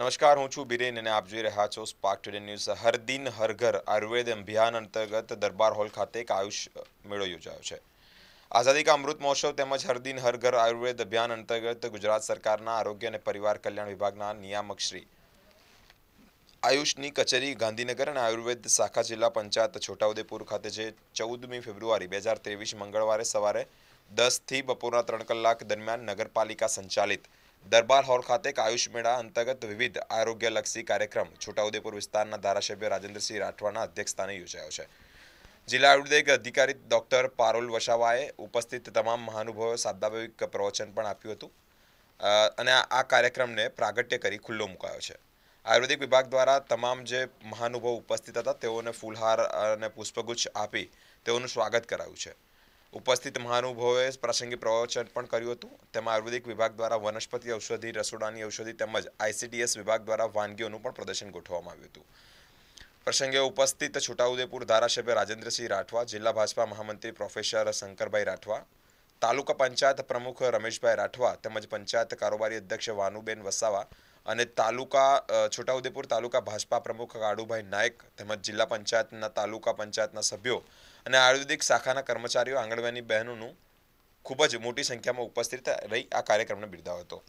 નમસ્કાર હું છું બિરેન અને આપ જોઈ રહ્યા છો સ્પાર્ક ટુડે ન્યૂઝ હર દિન આયુર્વેદ અભિયાન અંતર્ગત દરબાર હોલ ખાતે એક આયુષ મેળો યોજાયો છે આઝાદી કા અમૃત મહોત્સવ તેમજ હર દિન આયુર્વેદ અભિયાન અંતર્ગત ગુજરાત સરકારના આરોગ્ય અને પરિવાર કલ્યાણ વિભાગના નિયામક શ્રી આયુષની કચેરી ગાંધીનગર અને આયુર્વેદ શાખા જિલ્લા પંચાયત છોટાઉદેપુર ખાતે જે ચૌદમી ફેબ્રુઆરી બે હજાર ત્રેવીસ મંગળવારે સવારે દસથી બપોરના ત્રણ કલાક દરમિયાન નગરપાલિકા સંચાલિત દરબાર હોલ ખાતે આયુષ મેળા અંતર્ગત વિવિધ આરોગ્યલક્ષી કાર્યક્રમ છોટાઉદેપુર વિસ્તારના ધારાસભ્ય રાજેન્દ્રસિંહ રાઠવાના અધ્યક્ષસ્થાને યોજાયો છે જિલ્લા આયુર્વેદિક અધિકારી ડોક્ટર પારોલ વસાવાએ ઉપસ્થિત તમામ મહાનુભાવો શાબ્દાવિક પ્રવચન પણ આપ્યું હતું અને આ કાર્યક્રમને પ્રાગટ્ય કરી ખુલ્લો મુકાયો છે આયુર્વેદિક વિભાગ દ્વારા તમામ જે મહાનુભાવ ઉપસ્થિત હતા તેઓને ફૂલહાર અને પુષ્પગુચ્છ આપી તેઓનું સ્વાગત કરાયું છે ઉપસ્થિત મહાનુભાવોએ પ્રસંગે પ્રવચન પણ કર્યું હતું તેમાં આયુર્વેદિક વિભાગ દ્વારા વનસ્પતિ ઔષધિ રસોડાની ઔષધિ તેમજ આઈસીડીએસ વિભાગ દ્વારા વાનગીઓનું પણ પ્રદર્શન ગોઠવવામાં આવ્યું હતું પ્રસંગે ઉપસ્થિત છોટાઉદેપુર ધારાસભ્ય રાજેન્દ્રસિંહ રાઠવા જિલ્લા ભાજપા મહામંત્રી પ્રોફેસર શંકરભાઈ રાઠવા તાલુકા પંચાયત પ્રમુખ રમેશભાઈ રાઠવા તેમજ પંચાયત કારોબારી અધ્યક્ષ વાનુબેન વસાવા અને તાલુકા છોટાઉદેપુર તાલુકા ભાજપા પ્રમુખ કાળુભાઈ નાયક તેમજ જિલ્લા પંચાયતના તાલુકા પંચાયતના સભ્યો અને આયુર્વેદિક શાખાના કર્મચારીઓ આંગણવાડીની બહેનોનું ખૂબ જ મોટી સંખ્યામાં ઉપસ્થિત રહી આ કાર્યક્રમને બિરદાવ્યો હતો